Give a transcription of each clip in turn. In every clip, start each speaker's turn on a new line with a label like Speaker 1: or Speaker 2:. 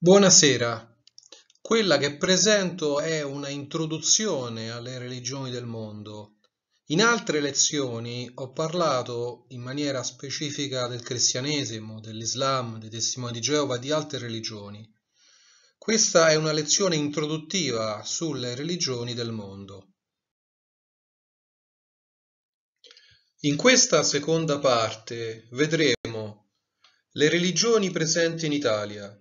Speaker 1: Buonasera, quella che presento è una introduzione alle religioni del mondo. In altre lezioni ho parlato in maniera specifica del cristianesimo, dell'Islam, dei testimoni di Geova di altre religioni. Questa è una lezione introduttiva sulle religioni del mondo. In questa seconda parte vedremo le religioni presenti in Italia,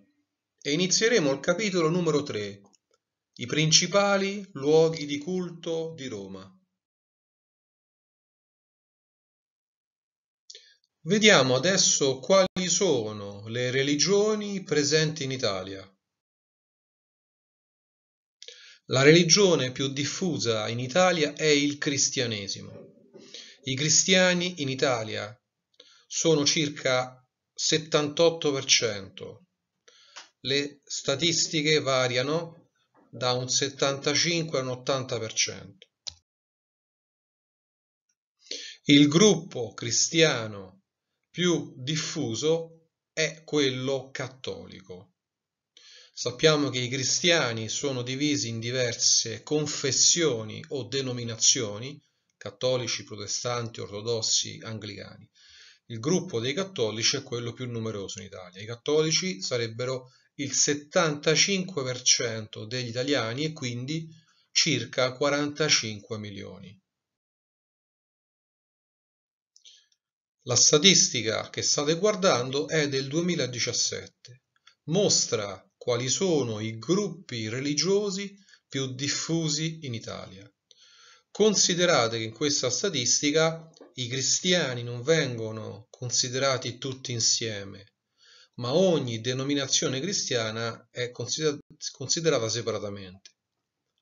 Speaker 1: e inizieremo il capitolo numero 3, i principali luoghi di culto di Roma. Vediamo adesso quali sono le religioni presenti in Italia. La religione più diffusa in Italia è il cristianesimo. I cristiani in Italia sono circa 78%, le statistiche variano da un 75 a un ottanta Il gruppo cristiano più diffuso è quello cattolico. Sappiamo che i cristiani sono divisi in diverse confessioni o denominazioni, cattolici, protestanti, ortodossi, anglicani. Il gruppo dei cattolici è quello più numeroso in Italia. I cattolici sarebbero il 75% degli italiani e quindi circa 45 milioni. La statistica che state guardando è del 2017. Mostra quali sono i gruppi religiosi più diffusi in Italia. Considerate che in questa statistica i cristiani non vengono considerati tutti insieme, ma ogni denominazione cristiana è considerata separatamente.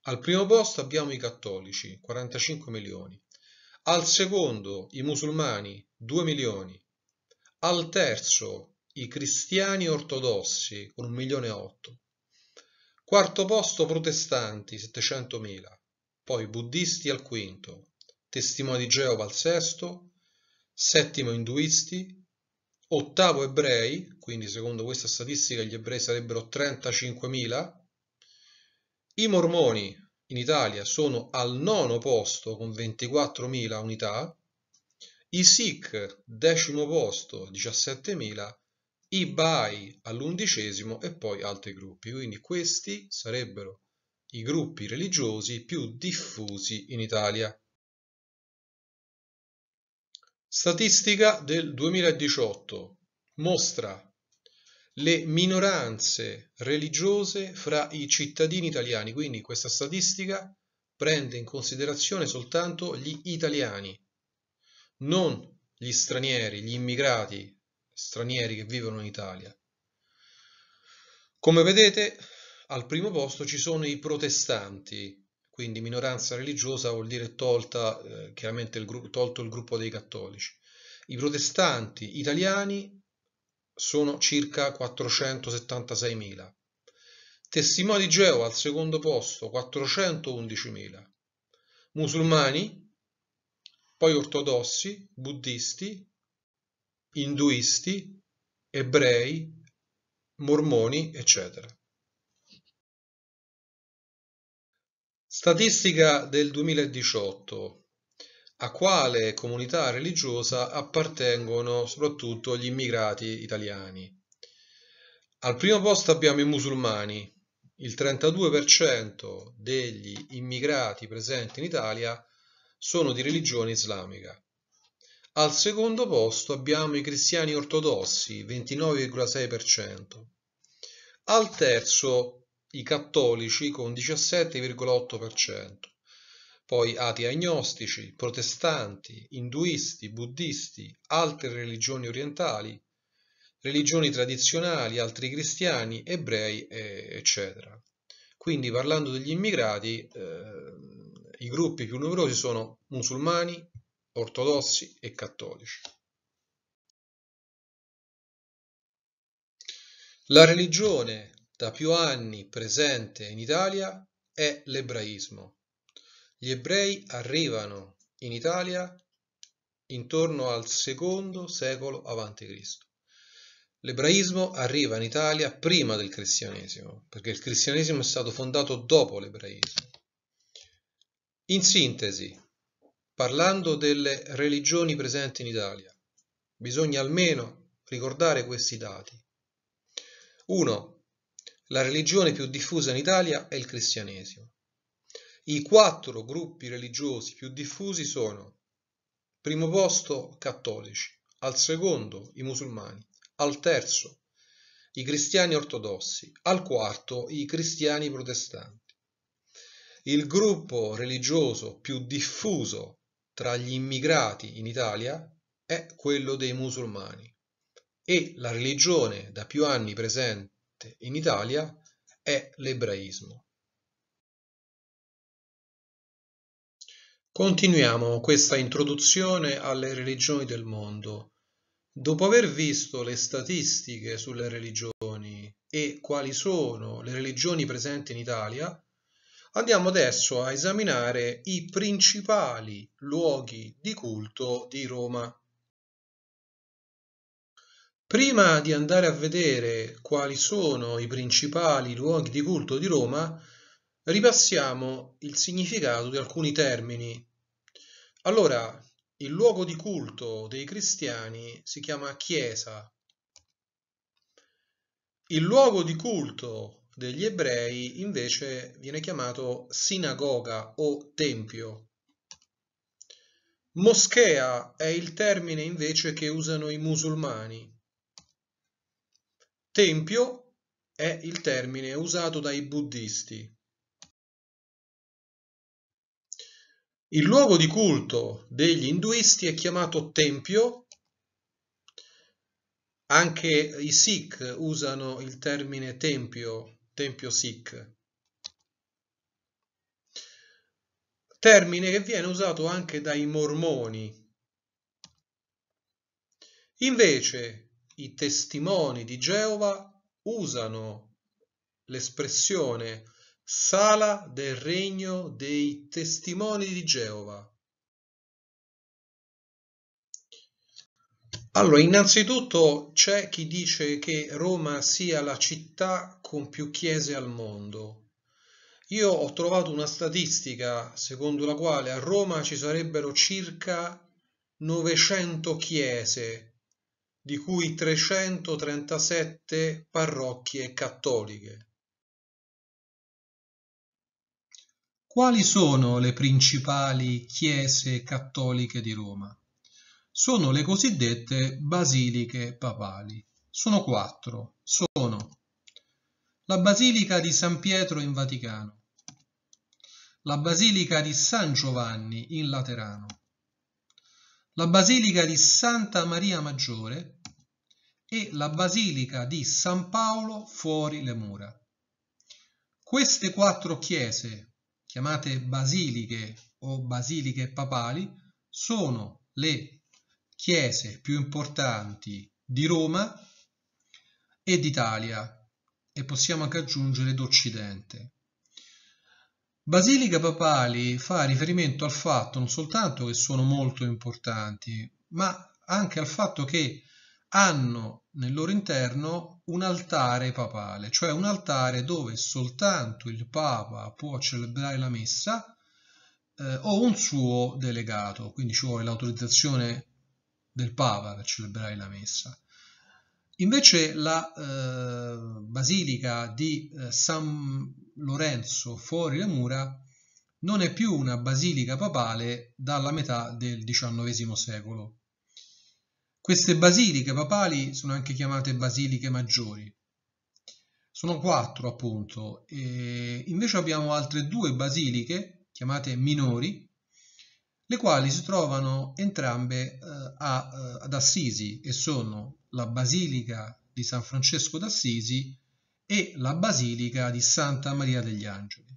Speaker 1: Al primo posto abbiamo i cattolici, 45 milioni, al secondo i musulmani, 2 milioni, al terzo i cristiani ortodossi, con 1 milione e 8, quarto posto protestanti, 700 mila, poi buddisti al quinto, testimoni di Geova al sesto, settimo induisti, ottavo ebrei, quindi secondo questa statistica gli ebrei sarebbero 35.000, i mormoni in Italia sono al nono posto con 24.000 unità, i Sikh decimo posto 17.000, i Bai all'undicesimo e poi altri gruppi, quindi questi sarebbero i gruppi religiosi più diffusi in Italia. Statistica del 2018 mostra le minoranze religiose fra i cittadini italiani, quindi questa statistica prende in considerazione soltanto gli italiani, non gli stranieri, gli immigrati stranieri che vivono in Italia. Come vedete, al primo posto ci sono i protestanti, quindi minoranza religiosa vuol dire tolta, eh, chiaramente il gruppo, tolto il gruppo dei cattolici. I protestanti italiani sono circa 476.000. Testimoni Geo al secondo posto, 411.000. Musulmani, poi ortodossi, buddisti, induisti, ebrei, mormoni, eccetera. Statistica del 2018 a quale comunità religiosa appartengono soprattutto gli immigrati italiani. Al primo posto abbiamo i musulmani. Il 32% degli immigrati presenti in Italia sono di religione islamica. Al secondo posto abbiamo i cristiani ortodossi, 29,6%. Al terzo i cattolici con 17,8%, poi atei agnostici, protestanti, induisti, buddisti, altre religioni orientali, religioni tradizionali, altri cristiani, ebrei, eccetera. Quindi parlando degli immigrati, eh, i gruppi più numerosi sono musulmani, ortodossi e cattolici. La religione da più anni presente in Italia è l'ebraismo. Gli ebrei arrivano in Italia intorno al secondo secolo a.C. L'ebraismo arriva in Italia prima del cristianesimo, perché il cristianesimo è stato fondato dopo l'ebraismo. In sintesi, parlando delle religioni presenti in Italia, bisogna almeno ricordare questi dati. 1. La religione più diffusa in Italia è il cristianesimo. I quattro gruppi religiosi più diffusi sono primo posto cattolici, al secondo i musulmani, al terzo i cristiani ortodossi, al quarto i cristiani protestanti. Il gruppo religioso più diffuso tra gli immigrati in Italia è quello dei musulmani e la religione da più anni presente Oriente, in Italia, è l'ebraismo. Continuiamo questa introduzione alle religioni del mondo. Dopo aver visto le statistiche sulle religioni e quali sono le religioni presenti in Italia, andiamo adesso a esaminare i principali luoghi di culto di Roma. Prima di andare a vedere quali sono i principali luoghi di culto di Roma, ripassiamo il significato di alcuni termini. Allora, il luogo di culto dei cristiani si chiama chiesa. Il luogo di culto degli ebrei invece viene chiamato sinagoga o tempio. Moschea è il termine invece che usano i musulmani. Tempio è il termine usato dai buddhisti. Il luogo di culto degli induisti è chiamato tempio, anche i Sikh usano il termine tempio, tempio Sikh. Termine che viene usato anche dai mormoni. Invece, i testimoni di Geova usano l'espressione sala del regno dei testimoni di Geova. Allora, innanzitutto c'è chi dice che Roma sia la città con più chiese al mondo. Io ho trovato una statistica secondo la quale a Roma ci sarebbero circa 900 chiese di cui 337 parrocchie cattoliche. Quali sono le principali chiese cattoliche di Roma? Sono le cosiddette basiliche papali. Sono quattro. Sono la Basilica di San Pietro in Vaticano, la Basilica di San Giovanni in Laterano, la Basilica di Santa Maria Maggiore e la Basilica di San Paolo fuori le mura. Queste quattro chiese, chiamate basiliche o basiliche papali, sono le chiese più importanti di Roma e d'Italia e possiamo anche aggiungere d'Occidente. Basilica papali fa riferimento al fatto non soltanto che sono molto importanti, ma anche al fatto che hanno nel loro interno un altare papale, cioè un altare dove soltanto il Papa può celebrare la messa eh, o un suo delegato, quindi ci vuole l'autorizzazione del Papa per celebrare la messa. Invece la eh, basilica di eh, San Lorenzo fuori le mura non è più una basilica papale dalla metà del XIX secolo. Queste basiliche papali sono anche chiamate basiliche maggiori. Sono quattro appunto, e invece abbiamo altre due basiliche chiamate minori, le quali si trovano entrambe eh, a, eh, ad Assisi e sono la Basilica di San Francesco d'Assisi e la Basilica di Santa Maria degli Angeli.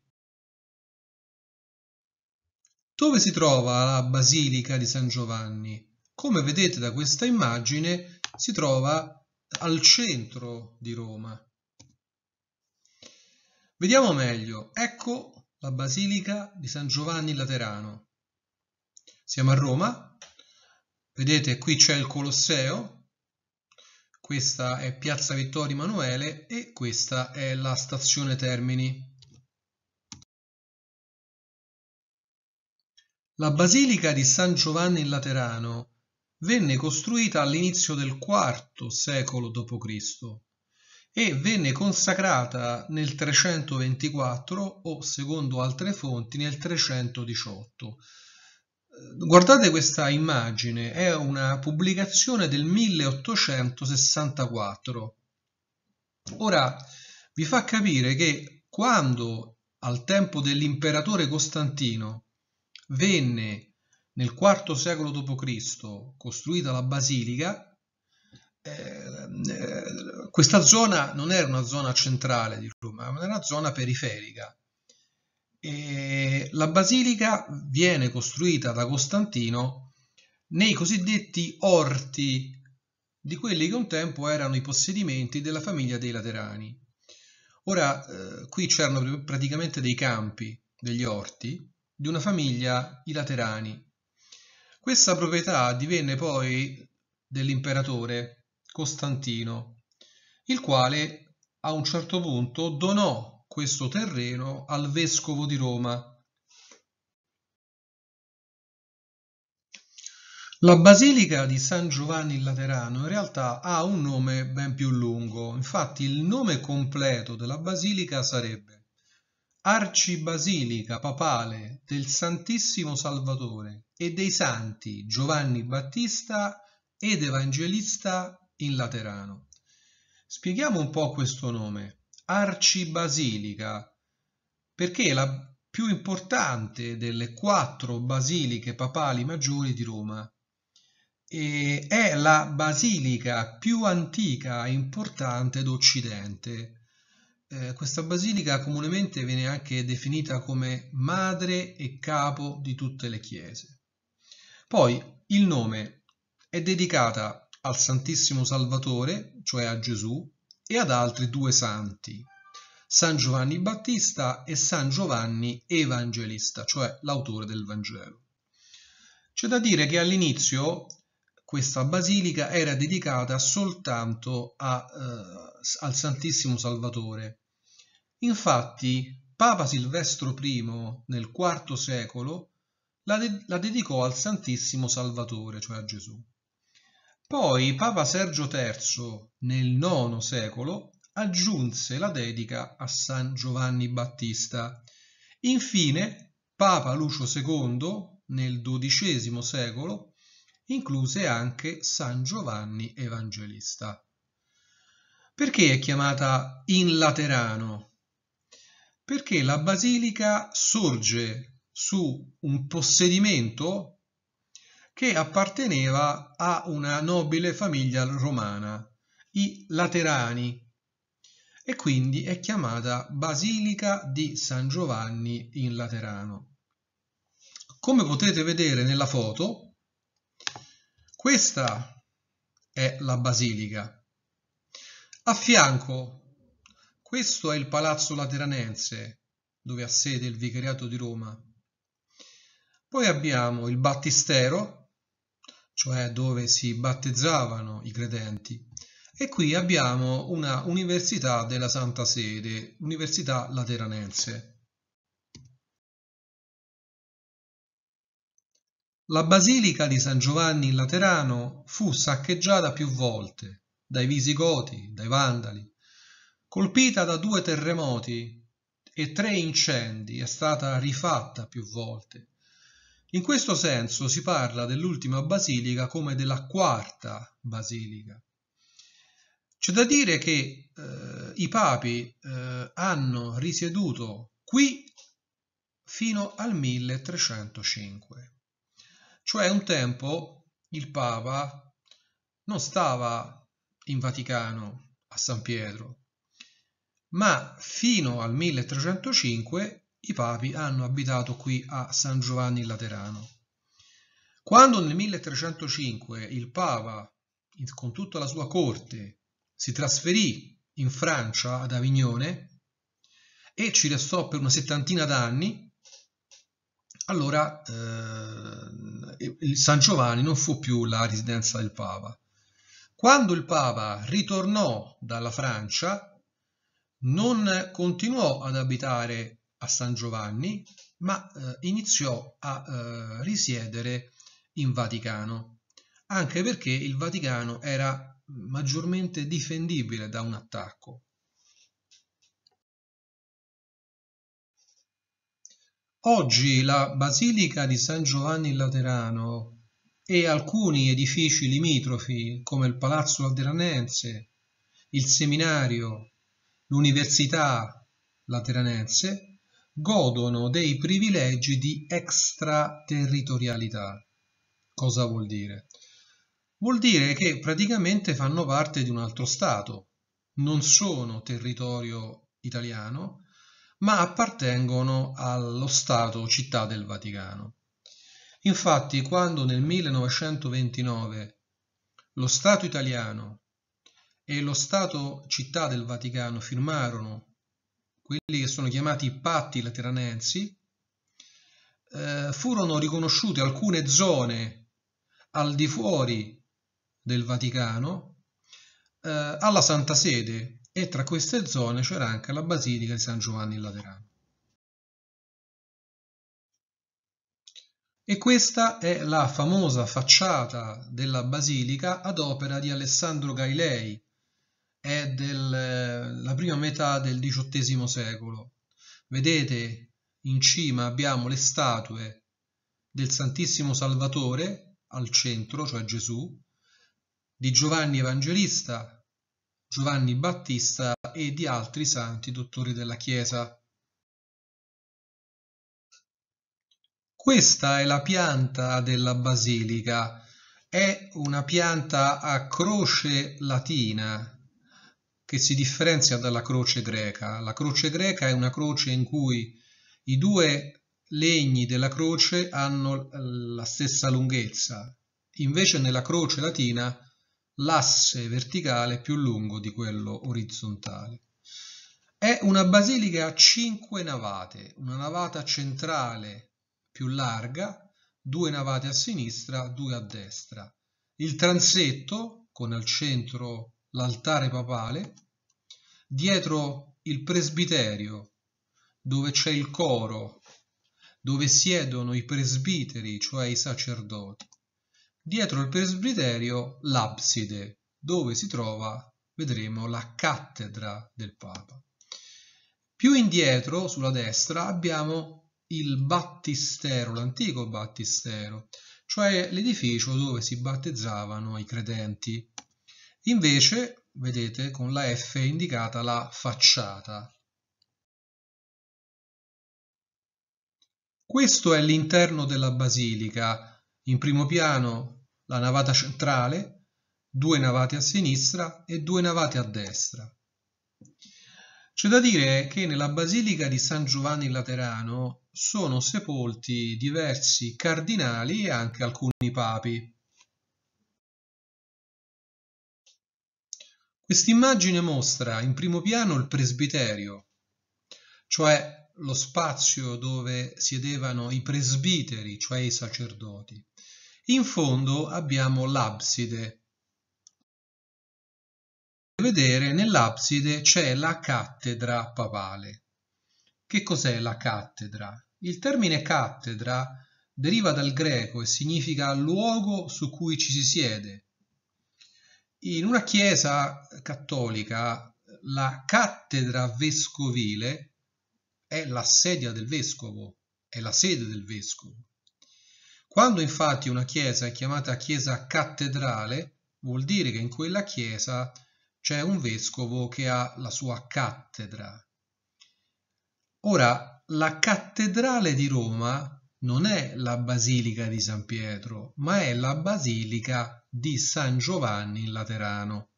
Speaker 1: Dove si trova la Basilica di San Giovanni? Come vedete da questa immagine si trova al centro di Roma. Vediamo meglio, ecco la Basilica di San Giovanni Laterano. Siamo a Roma, vedete qui c'è il Colosseo, questa è Piazza Vittorio Emanuele e questa è la stazione Termini. La Basilica di San Giovanni in Laterano venne costruita all'inizio del IV secolo d.C. e venne consacrata nel 324 o, secondo altre fonti, nel 318. Guardate questa immagine, è una pubblicazione del 1864. Ora, vi fa capire che quando al tempo dell'imperatore Costantino venne nel IV secolo d.C., costruita la basilica, eh, eh, questa zona non era una zona centrale di Roma, ma era una zona periferica. E la basilica viene costruita da Costantino nei cosiddetti orti di quelli che un tempo erano i possedimenti della famiglia dei Laterani. Ora, eh, qui c'erano praticamente dei campi, degli orti, di una famiglia, i Laterani, questa proprietà divenne poi dell'imperatore Costantino, il quale a un certo punto donò questo terreno al vescovo di Roma. La basilica di San Giovanni in Laterano in realtà ha un nome ben più lungo, infatti il nome completo della basilica sarebbe arcibasilica papale del Santissimo Salvatore e dei santi Giovanni Battista ed Evangelista in Laterano. Spieghiamo un po' questo nome, arcibasilica, perché è la più importante delle quattro basiliche papali maggiori di Roma. E è la basilica più antica e importante d'Occidente eh, questa basilica comunemente viene anche definita come madre e capo di tutte le chiese. Poi il nome è dedicata al Santissimo Salvatore, cioè a Gesù, e ad altri due santi, San Giovanni Battista e San Giovanni Evangelista, cioè l'autore del Vangelo. C'è da dire che all'inizio questa basilica era dedicata soltanto a, eh, al Santissimo Salvatore. Infatti Papa Silvestro I nel IV secolo la, de la dedicò al Santissimo Salvatore, cioè a Gesù. Poi Papa Sergio III nel IX secolo aggiunse la dedica a San Giovanni Battista. Infine Papa Lucio II nel XII secolo incluse anche San Giovanni Evangelista. Perché è chiamata in Laterano? Perché la basilica sorge su un possedimento che apparteneva a una nobile famiglia romana, i Laterani, e quindi è chiamata Basilica di San Giovanni in Laterano. Come potete vedere nella foto, questa è la basilica. A fianco, questo è il Palazzo Lateranense, dove ha sede il Vicariato di Roma. Poi abbiamo il Battistero, cioè dove si battezzavano i credenti, e qui abbiamo una università della Santa Sede, Università Lateranense. La basilica di San Giovanni in Laterano fu saccheggiata più volte dai Visigoti, dai Vandali, colpita da due terremoti e tre incendi, è stata rifatta più volte. In questo senso si parla dell'ultima basilica come della quarta basilica. C'è da dire che eh, i papi eh, hanno risieduto qui fino al 1305. Cioè un tempo il Papa non stava in Vaticano a San Pietro, ma fino al 1305 i papi hanno abitato qui a San Giovanni Laterano. Quando nel 1305 il Papa, con tutta la sua corte, si trasferì in Francia ad Avignone e ci restò per una settantina d'anni, allora eh, il San Giovanni non fu più la residenza del Papa. Quando il Papa ritornò dalla Francia, non continuò ad abitare a San Giovanni, ma eh, iniziò a eh, risiedere in Vaticano, anche perché il Vaticano era maggiormente difendibile da un attacco. Oggi la Basilica di San Giovanni in Laterano e alcuni edifici limitrofi come il Palazzo Lateranense, il Seminario, l'Università Lateranense godono dei privilegi di extraterritorialità. Cosa vuol dire? Vuol dire che praticamente fanno parte di un altro Stato, non sono territorio italiano, ma appartengono allo Stato città del Vaticano. Infatti, quando nel 1929 lo Stato italiano e lo Stato città del Vaticano firmarono quelli che sono chiamati patti lateranensi, eh, furono riconosciute alcune zone al di fuori del Vaticano eh, alla Santa Sede e tra queste zone c'era anche la basilica di San Giovanni in Laterano. E questa è la famosa facciata della basilica ad opera di Alessandro Gailei, è della prima metà del XVIII secolo. Vedete in cima abbiamo le statue del Santissimo Salvatore al centro, cioè Gesù, di Giovanni Evangelista Giovanni Battista e di altri santi dottori della Chiesa. Questa è la pianta della basilica, è una pianta a croce latina che si differenzia dalla croce greca. La croce greca è una croce in cui i due legni della croce hanno la stessa lunghezza, invece nella croce latina l'asse verticale più lungo di quello orizzontale. È una basilica a cinque navate, una navata centrale più larga, due navate a sinistra, due a destra. Il transetto, con al centro l'altare papale, dietro il presbiterio, dove c'è il coro, dove siedono i presbiteri, cioè i sacerdoti Dietro il presbiterio l'abside, dove si trova, vedremo, la cattedra del Papa. Più indietro, sulla destra, abbiamo il battistero, l'antico battistero, cioè l'edificio dove si battezzavano i credenti. Invece, vedete, con la F è indicata la facciata. Questo è l'interno della basilica. In primo piano la navata centrale, due navate a sinistra e due navate a destra. C'è da dire che nella Basilica di San Giovanni Laterano sono sepolti diversi cardinali e anche alcuni papi. Quest'immagine mostra in primo piano il presbiterio, cioè lo spazio dove siedevano i presbiteri, cioè i sacerdoti. In fondo abbiamo l'abside. Vedere nell'abside c'è la cattedra papale. Che cos'è la cattedra? Il termine cattedra deriva dal greco e significa luogo su cui ci si siede. In una chiesa cattolica la cattedra vescovile è la sedia del vescovo, è la sede del vescovo. Quando infatti una chiesa è chiamata chiesa cattedrale, vuol dire che in quella chiesa c'è un vescovo che ha la sua cattedra. Ora, la cattedrale di Roma non è la basilica di San Pietro, ma è la basilica di San Giovanni in Laterano.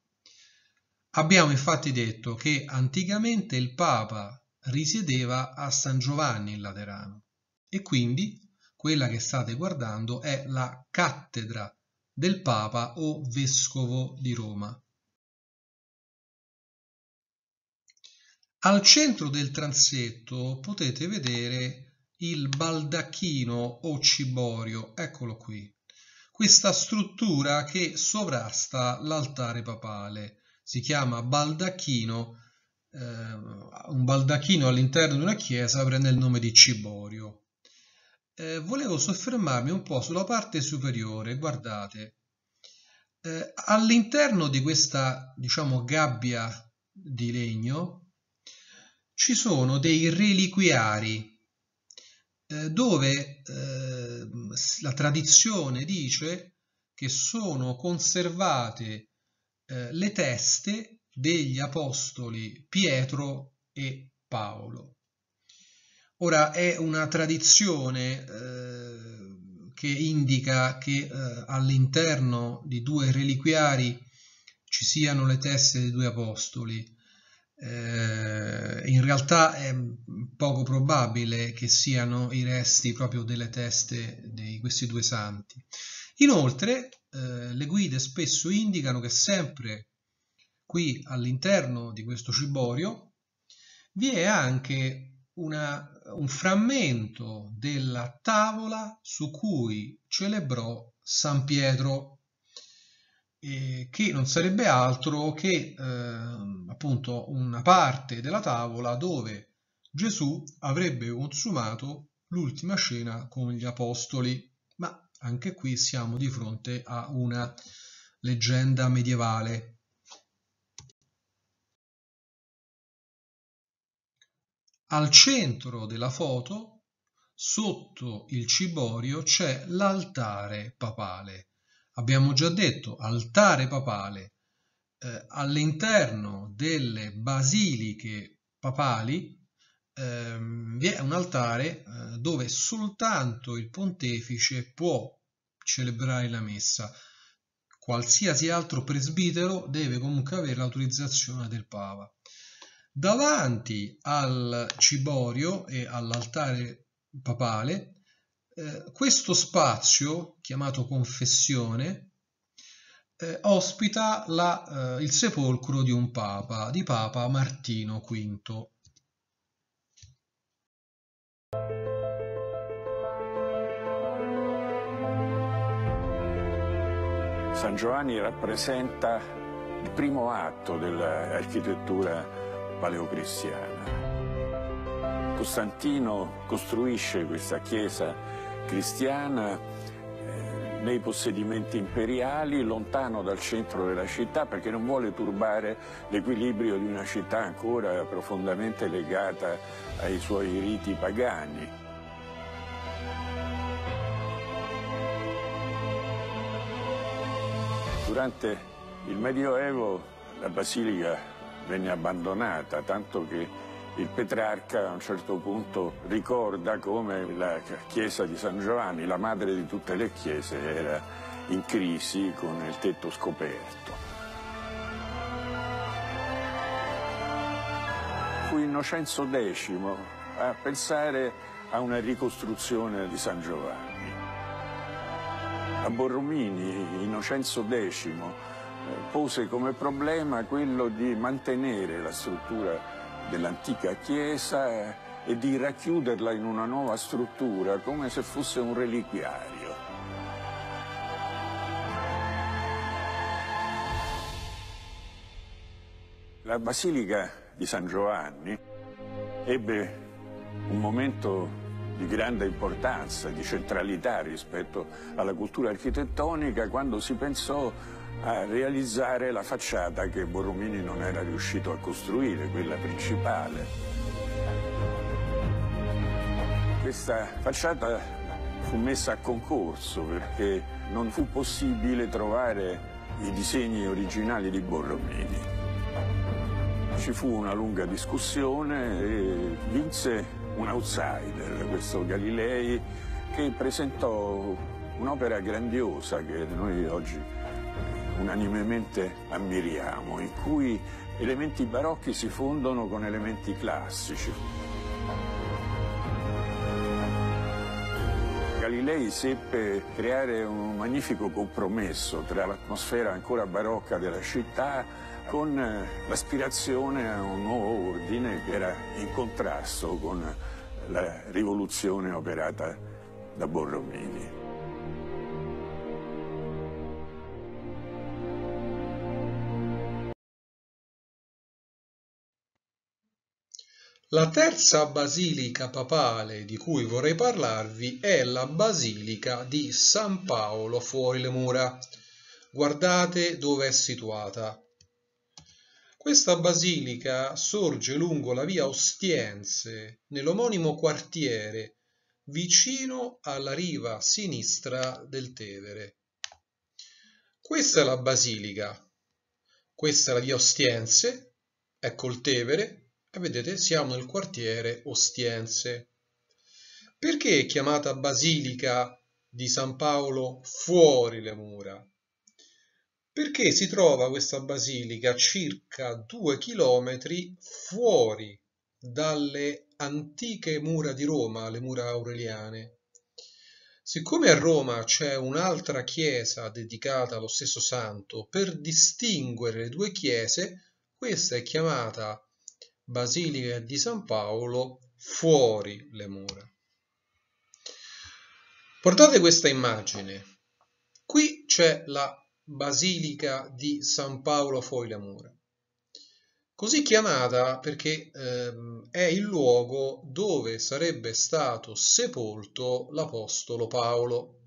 Speaker 1: Abbiamo infatti detto che anticamente il Papa risiedeva a San Giovanni in Laterano e quindi quella che state guardando è la cattedra del Papa o Vescovo di Roma. Al centro del transetto potete vedere il baldacchino o ciborio, eccolo qui, questa struttura che sovrasta l'altare papale. Si chiama baldacchino, eh, un baldacchino all'interno di una chiesa prende il nome di ciborio eh, volevo soffermarmi un po' sulla parte superiore, guardate. Eh, all'interno di questa, diciamo, gabbia di legno ci sono dei reliquiari eh, dove eh, la tradizione dice che sono conservate eh, le teste degli apostoli Pietro e Paolo. Ora è una tradizione eh, che indica che eh, all'interno di due reliquiari ci siano le teste dei due apostoli. Eh, in realtà è poco probabile che siano i resti proprio delle teste di questi due santi. Inoltre eh, le guide spesso indicano che sempre qui all'interno di questo ciborio vi è anche una, un frammento della tavola su cui celebrò San Pietro, eh, che non sarebbe altro che eh, appunto una parte della tavola dove Gesù avrebbe consumato l'ultima scena con gli apostoli. Ma anche qui siamo di fronte a una leggenda medievale. Al centro della foto, sotto il ciborio, c'è l'altare papale. Abbiamo già detto altare papale. Eh, all'interno delle basiliche papali ehm, vi è un altare eh, dove soltanto il pontefice può celebrare la messa. Qualsiasi altro presbitero deve comunque avere l'autorizzazione del Papa. Davanti al ciborio e all'altare papale, eh, questo spazio, chiamato confessione, eh, ospita la, eh, il sepolcro di un papa, di Papa Martino V.
Speaker 2: San Giovanni rappresenta il primo atto dell'architettura paleocristiana. Costantino costruisce questa chiesa cristiana eh, nei possedimenti imperiali, lontano dal centro della città, perché non vuole turbare l'equilibrio di una città ancora profondamente legata ai suoi riti pagani. Durante il Medioevo la basilica venne abbandonata, tanto che il Petrarca a un certo punto ricorda come la chiesa di San Giovanni, la madre di tutte le chiese, era in crisi con il tetto scoperto. Fu Innocenzo X a pensare a una ricostruzione di San Giovanni. A Borromini, Innocenzo X pose come problema quello di mantenere la struttura dell'antica chiesa e di racchiuderla in una nuova struttura come se fosse un reliquiario. La Basilica di San Giovanni ebbe un momento di grande importanza, di centralità rispetto alla cultura architettonica quando si pensò a realizzare la facciata che Borromini non era riuscito a costruire, quella principale. Questa facciata fu messa a concorso perché non fu possibile trovare i disegni originali di Borromini. Ci fu una lunga discussione e vinse un outsider, questo Galilei, che presentò un'opera grandiosa che noi oggi unanimemente ammiriamo, in cui elementi barocchi si fondono con elementi classici. Galilei seppe creare un magnifico compromesso tra l'atmosfera ancora barocca della città con eh, l'aspirazione a un nuovo ordine che era in contrasto con la rivoluzione operata da Borromini.
Speaker 1: La terza basilica papale di cui vorrei parlarvi è la Basilica di San Paolo fuori le mura. Guardate dove è situata. Questa basilica sorge lungo la via Ostiense, nell'omonimo quartiere, vicino alla riva sinistra del Tevere. Questa è la basilica, questa è la via Ostiense, ecco il Tevere, e vedete, siamo nel quartiere Ostiense. Perché è chiamata Basilica di San Paolo fuori le mura? Perché si trova questa basilica circa due chilometri fuori dalle antiche mura di Roma, le mura aureliane. Siccome a Roma c'è un'altra chiesa dedicata allo stesso santo, per distinguere le due chiese, questa è chiamata basilica di San Paolo fuori le mura. Portate questa immagine. Qui c'è la basilica di San Paolo fuori le mura, così chiamata perché ehm, è il luogo dove sarebbe stato sepolto l'Apostolo Paolo.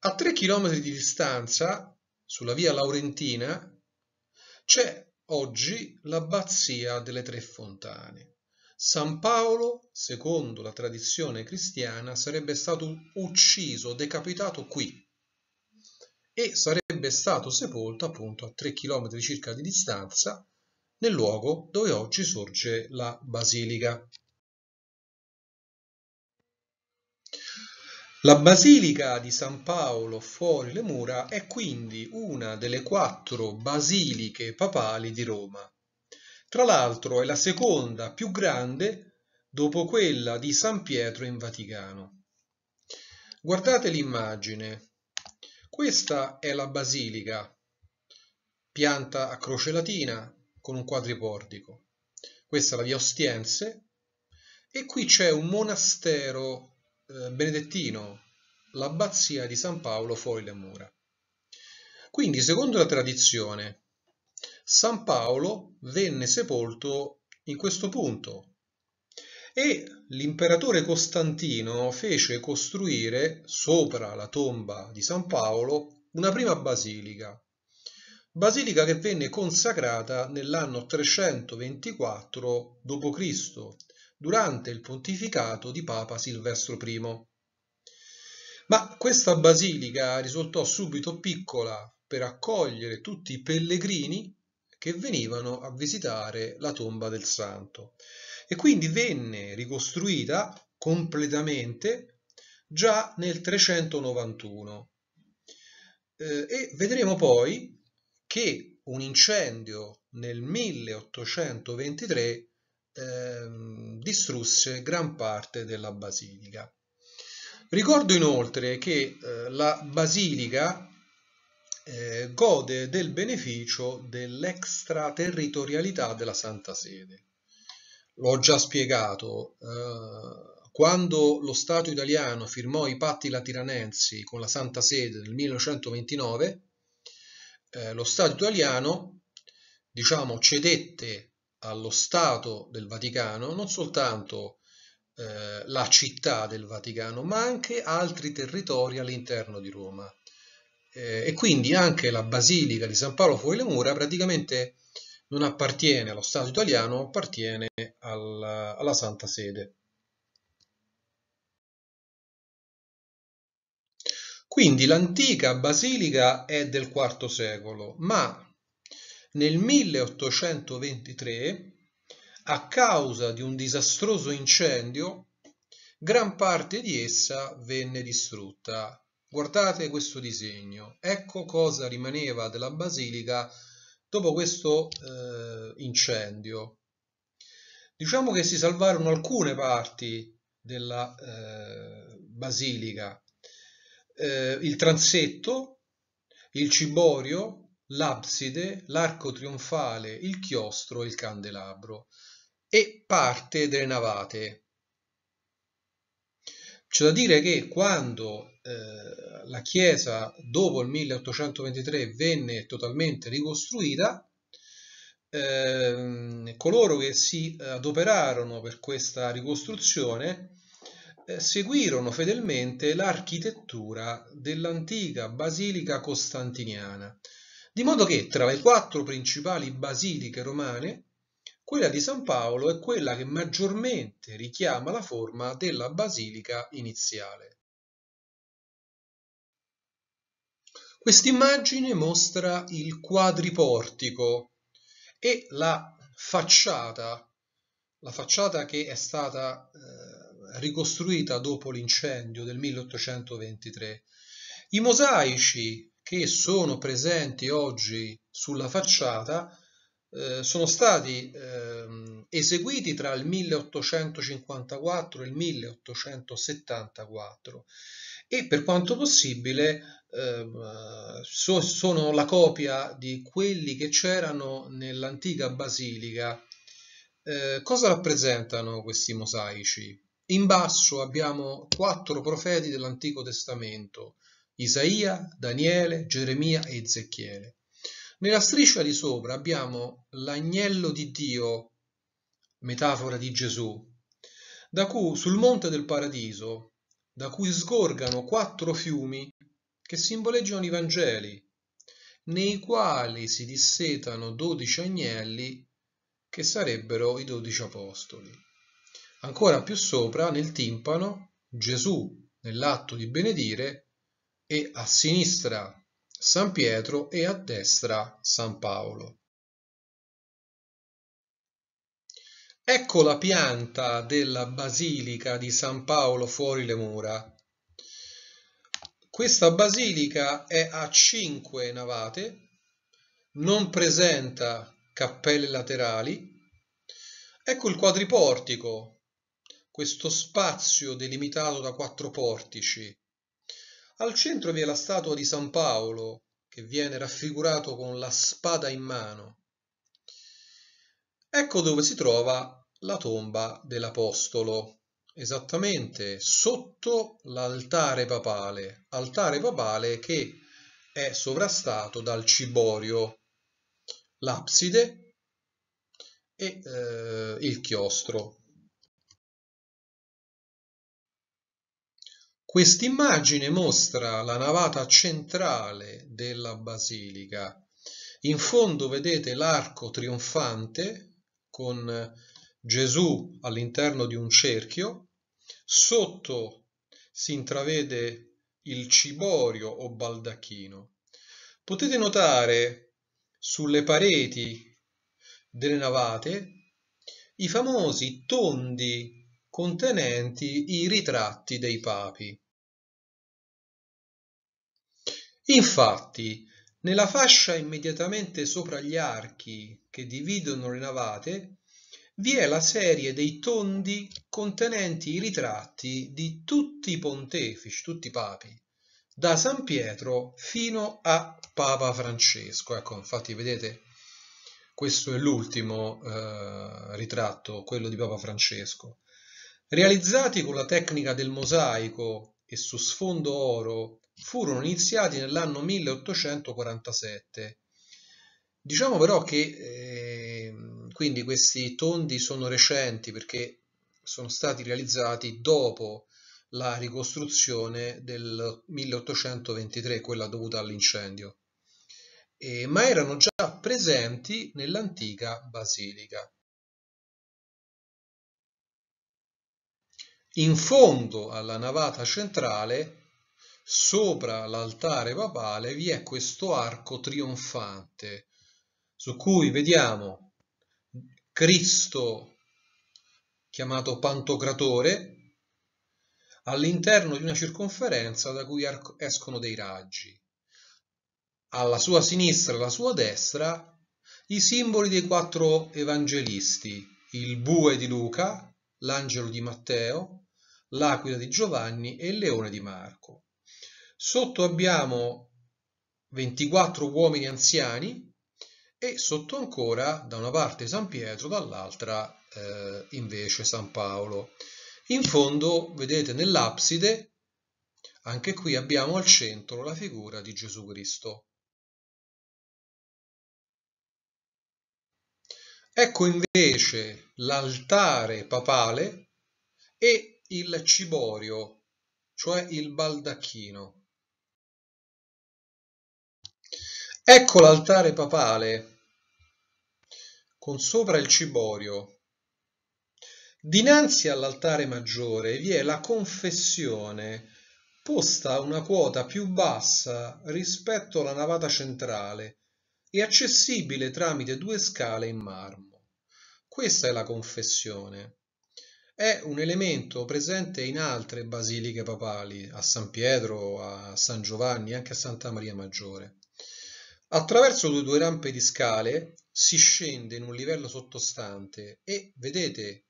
Speaker 1: A tre chilometri di distanza, sulla via Laurentina, c'è Oggi l'abbazia delle Tre Fontane. San Paolo, secondo la tradizione cristiana, sarebbe stato ucciso, decapitato qui e sarebbe stato sepolto appunto a 3 km circa di distanza nel luogo dove oggi sorge la basilica. La Basilica di San Paolo fuori le mura è quindi una delle quattro basiliche papali di Roma. Tra l'altro è la seconda più grande dopo quella di San Pietro in Vaticano. Guardate l'immagine. Questa è la basilica, pianta a croce latina con un quadriportico. Questa è la via Ostiense e qui c'è un monastero eh, benedettino l'abbazia di San Paolo fuori le mura. Quindi, secondo la tradizione, San Paolo venne sepolto in questo punto e l'imperatore Costantino fece costruire sopra la tomba di San Paolo una prima basilica, basilica che venne consacrata nell'anno 324 d.C., durante il pontificato di Papa Silvestro I. Ma questa basilica risultò subito piccola per accogliere tutti i pellegrini che venivano a visitare la tomba del santo e quindi venne ricostruita completamente già nel 391 eh, e vedremo poi che un incendio nel 1823 ehm, distrusse gran parte della basilica. Ricordo inoltre che eh, la basilica eh, gode del beneficio dell'extraterritorialità della Santa Sede. L'ho già spiegato, eh, quando lo Stato italiano firmò i patti latiranensi con la Santa Sede nel 1929, eh, lo Stato italiano diciamo, cedette allo Stato del Vaticano non soltanto eh, la città del Vaticano, ma anche altri territori all'interno di Roma. Eh, e quindi anche la Basilica di San Paolo fuori le mura praticamente non appartiene allo Stato italiano, appartiene alla, alla Santa Sede. Quindi l'antica basilica è del IV secolo, ma nel 1823, a causa di un disastroso incendio, gran parte di essa venne distrutta. Guardate questo disegno, ecco cosa rimaneva della basilica dopo questo eh, incendio. Diciamo che si salvarono alcune parti della eh, basilica, eh, il transetto, il ciborio, l'abside, l'arco trionfale, il chiostro e il candelabro e parte delle navate. C'è da dire che quando eh, la chiesa dopo il 1823 venne totalmente ricostruita, eh, coloro che si adoperarono per questa ricostruzione eh, seguirono fedelmente l'architettura dell'antica basilica costantiniana, di modo che tra le quattro principali basiliche romane, quella di San Paolo è quella che maggiormente richiama la forma della basilica iniziale. Quest'immagine mostra il quadriportico e la facciata, la facciata che è stata eh, ricostruita dopo l'incendio del 1823. I mosaici che sono presenti oggi sulla facciata eh, sono stati eh, eseguiti tra il 1854 e il 1874 e per quanto possibile eh, so, sono la copia di quelli che c'erano nell'antica basilica. Eh, cosa rappresentano questi mosaici? In basso abbiamo quattro profeti dell'Antico Testamento, Isaia, Daniele, Geremia e Ezechiele. Nella striscia di sopra abbiamo l'agnello di Dio, metafora di Gesù, da cui, sul monte del paradiso, da cui sgorgano quattro fiumi che simboleggiano i Vangeli, nei quali si dissetano dodici agnelli che sarebbero i dodici apostoli. Ancora più sopra, nel timpano, Gesù, nell'atto di benedire, e a sinistra San Pietro e a destra San Paolo. Ecco la pianta della basilica di San Paolo fuori le mura. Questa basilica è a cinque navate, non presenta cappelle laterali. Ecco il quadriportico, questo spazio delimitato da quattro portici. Al centro vi è la statua di San Paolo, che viene raffigurato con la spada in mano. Ecco dove si trova la tomba dell'Apostolo, esattamente sotto l'altare papale, altare papale che è sovrastato dal ciborio, l'abside e eh, il chiostro. Quest'immagine mostra la navata centrale della basilica. In fondo vedete l'arco trionfante con Gesù all'interno di un cerchio, sotto si intravede il ciborio o baldacchino. Potete notare sulle pareti delle navate i famosi tondi contenenti i ritratti dei papi. Infatti, nella fascia immediatamente sopra gli archi che dividono le navate, vi è la serie dei tondi contenenti i ritratti di tutti i pontefici, tutti i papi, da San Pietro fino a Papa Francesco. Ecco, infatti vedete, questo è l'ultimo eh, ritratto, quello di Papa Francesco. Realizzati con la tecnica del mosaico e su sfondo oro furono iniziati nell'anno 1847. Diciamo però che eh, quindi questi tondi sono recenti perché sono stati realizzati dopo la ricostruzione del 1823, quella dovuta all'incendio, eh, ma erano già presenti nell'antica basilica. In fondo alla navata centrale sopra l'altare papale vi è questo arco trionfante su cui vediamo Cristo chiamato Pantocratore all'interno di una circonferenza da cui escono dei raggi. Alla sua sinistra e alla sua destra i simboli dei quattro evangelisti, il bue di Luca, l'angelo di Matteo, l'aquila di Giovanni e il leone di Marco sotto abbiamo 24 uomini anziani e sotto ancora da una parte San Pietro, dall'altra eh, invece San Paolo. In fondo, vedete nell'abside, anche qui abbiamo al centro la figura di Gesù Cristo. Ecco invece l'altare papale e il ciborio, cioè il baldacchino. Ecco l'altare papale, con sopra il ciborio. Dinanzi all'altare maggiore vi è la confessione, posta a una quota più bassa rispetto alla navata centrale e accessibile tramite due scale in marmo. Questa è la confessione. È un elemento presente in altre basiliche papali, a San Pietro, a San Giovanni, anche a Santa Maria Maggiore. Attraverso le due rampe di scale si scende in un livello sottostante e vedete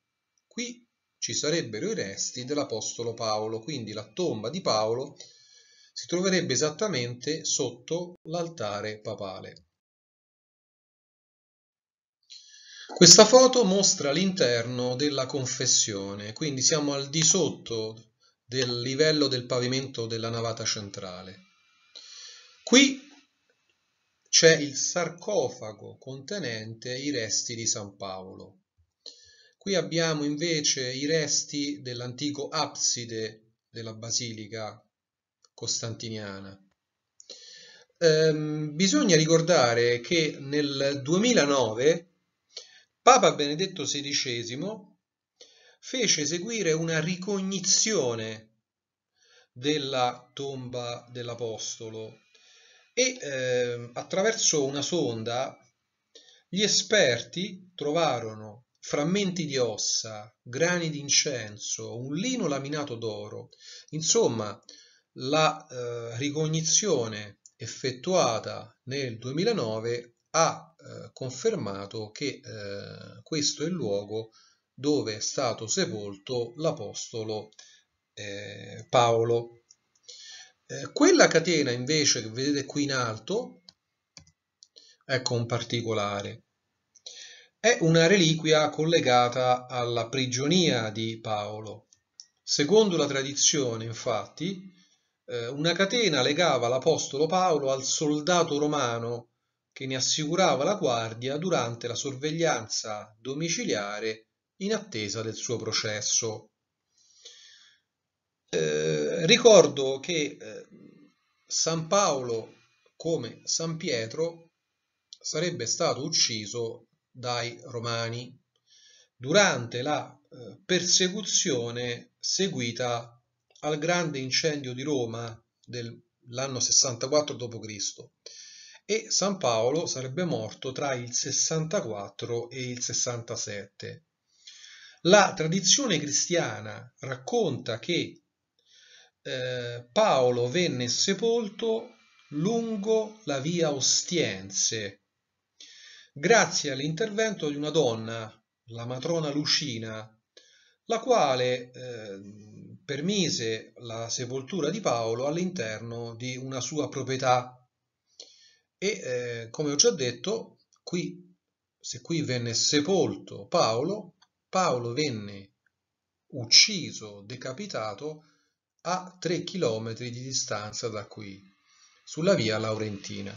Speaker 1: qui ci sarebbero i resti dell'Apostolo Paolo, quindi la tomba di Paolo si troverebbe esattamente sotto l'altare papale. Questa foto mostra l'interno della confessione, quindi siamo al di sotto del livello del pavimento della navata centrale. Qui c'è il sarcofago contenente i resti di San Paolo. Qui abbiamo invece i resti dell'antico abside della basilica costantiniana. Ehm, bisogna ricordare che nel 2009 Papa Benedetto XVI fece eseguire una ricognizione della tomba dell'Apostolo e eh, attraverso una sonda gli esperti trovarono frammenti di ossa, grani di incenso, un lino laminato d'oro. Insomma, la eh, ricognizione effettuata nel 2009 ha eh, confermato che eh, questo è il luogo dove è stato sepolto l'apostolo eh, Paolo. Eh, quella catena invece che vedete qui in alto, ecco un particolare, è una reliquia collegata alla prigionia di Paolo. Secondo la tradizione, infatti, eh, una catena legava l'Apostolo Paolo al soldato romano che ne assicurava la guardia durante la sorveglianza domiciliare in attesa del suo processo. Eh, ricordo che eh, San Paolo, come San Pietro, sarebbe stato ucciso dai romani durante la eh, persecuzione seguita al grande incendio di Roma dell'anno 64 d.C. e San Paolo sarebbe morto tra il 64 e il 67. La tradizione cristiana racconta che eh, Paolo venne sepolto lungo la via Ostiense, grazie all'intervento di una donna, la matrona Lucina, la quale eh, permise la sepoltura di Paolo all'interno di una sua proprietà. E eh, come ho già detto, qui, se qui venne sepolto Paolo, Paolo venne ucciso, decapitato a tre chilometri di distanza da qui, sulla via Laurentina.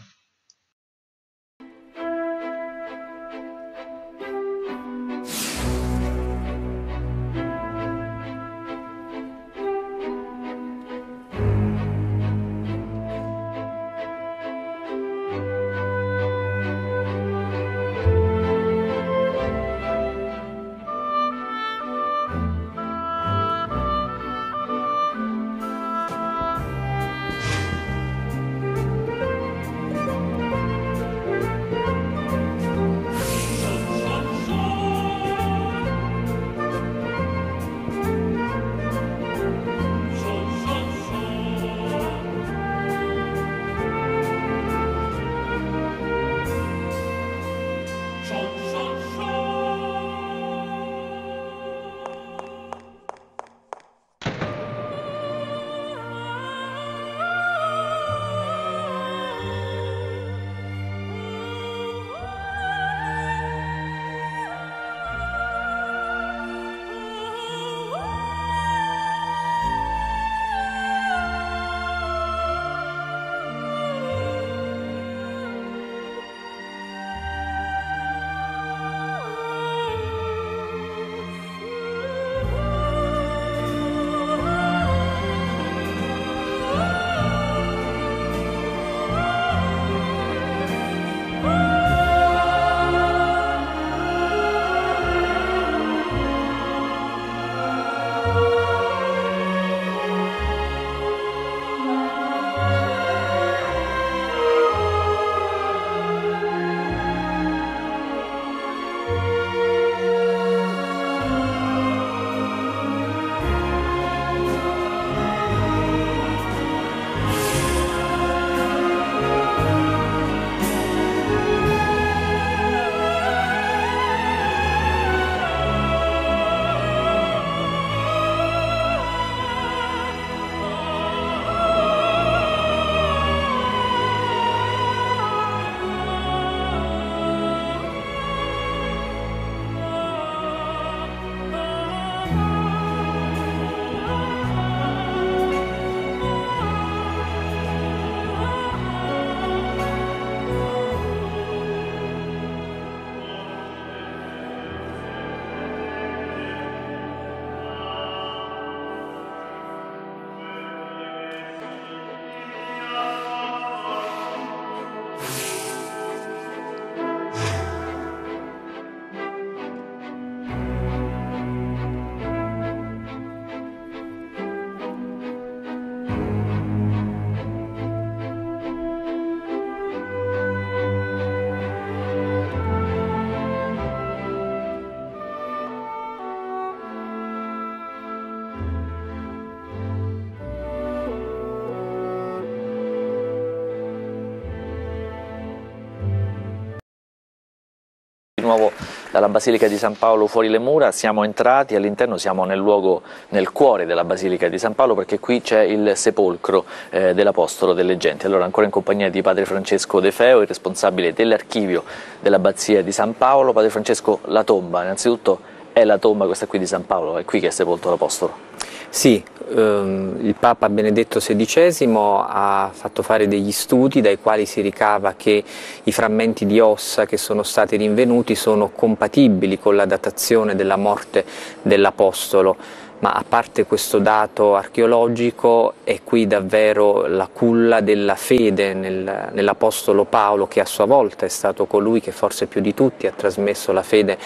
Speaker 3: nuovo dalla Basilica di San Paolo fuori le mura, siamo entrati all'interno, siamo nel luogo, nel cuore della Basilica di San Paolo perché qui c'è il sepolcro eh, dell'Apostolo delle Genti. Allora ancora in compagnia di Padre Francesco De Feo, il responsabile dell'archivio dell'Abbazia di San Paolo. Padre Francesco, la tomba, innanzitutto è la tomba questa qui di San Paolo, è qui che è sepolto l'Apostolo. Sì, ehm, il Papa Benedetto XVI ha fatto fare degli studi dai quali si ricava che i frammenti di ossa che sono stati rinvenuti sono compatibili con la datazione della morte dell'Apostolo ma a parte questo dato archeologico è qui davvero la culla della fede nel, nell'Apostolo Paolo che a sua volta è stato colui che forse più di tutti ha trasmesso la fede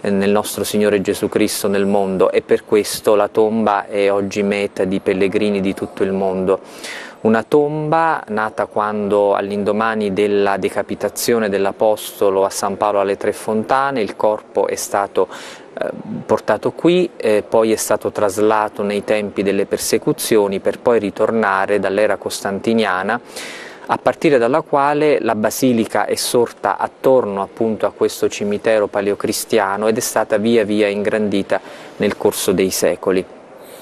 Speaker 3: eh, nel nostro Signore Gesù Cristo nel mondo e per questo la tomba è oggi meta di pellegrini di tutto il mondo. Una tomba nata quando all'indomani della decapitazione dell'Apostolo a San Paolo alle Tre Fontane il corpo è stato portato qui, eh, poi è stato traslato nei tempi delle persecuzioni per poi ritornare dall'era costantiniana a partire dalla quale la basilica è sorta attorno appunto a questo cimitero paleocristiano ed è stata via via ingrandita nel corso dei secoli.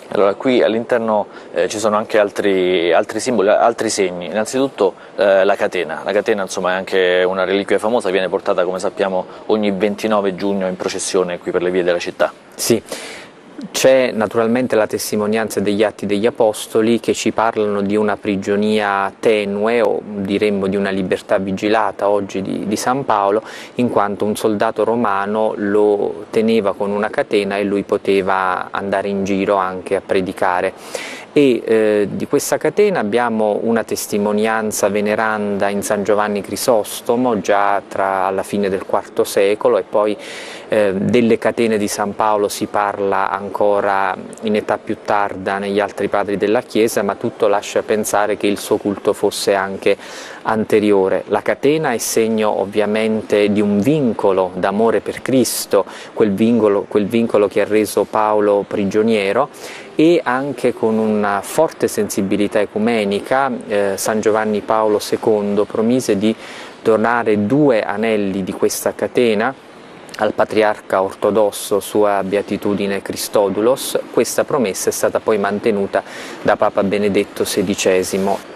Speaker 3: Allora, qui all'interno eh, ci sono anche altri, altri, simboli, altri segni, innanzitutto eh, la catena, la catena insomma, è anche una reliquia famosa, viene portata come sappiamo ogni 29 giugno in processione qui per le vie della città. Sì. C'è naturalmente la testimonianza degli Atti degli Apostoli che ci parlano di una prigionia tenue o diremmo di una libertà vigilata oggi di, di, San Paolo, in quanto un soldato romano lo teneva con una catena e lui poteva andare in giro anche a predicare. E eh, di questa catena abbiamo una testimonianza veneranda in San Giovanni Crisostomo già tra la fine del IV secolo e poi eh, delle catene di San Paolo si parla ancora in età più tarda negli altri padri della Chiesa, ma tutto lascia pensare che il suo culto fosse anche anteriore. La catena è segno ovviamente di un vincolo d'amore per Cristo, quel vincolo, quel vincolo che ha reso Paolo prigioniero e anche con una forte sensibilità ecumenica eh, San Giovanni Paolo II promise di donare due anelli di questa catena al patriarca ortodosso sua beatitudine Cristodulos, questa promessa è stata poi mantenuta da Papa Benedetto XVI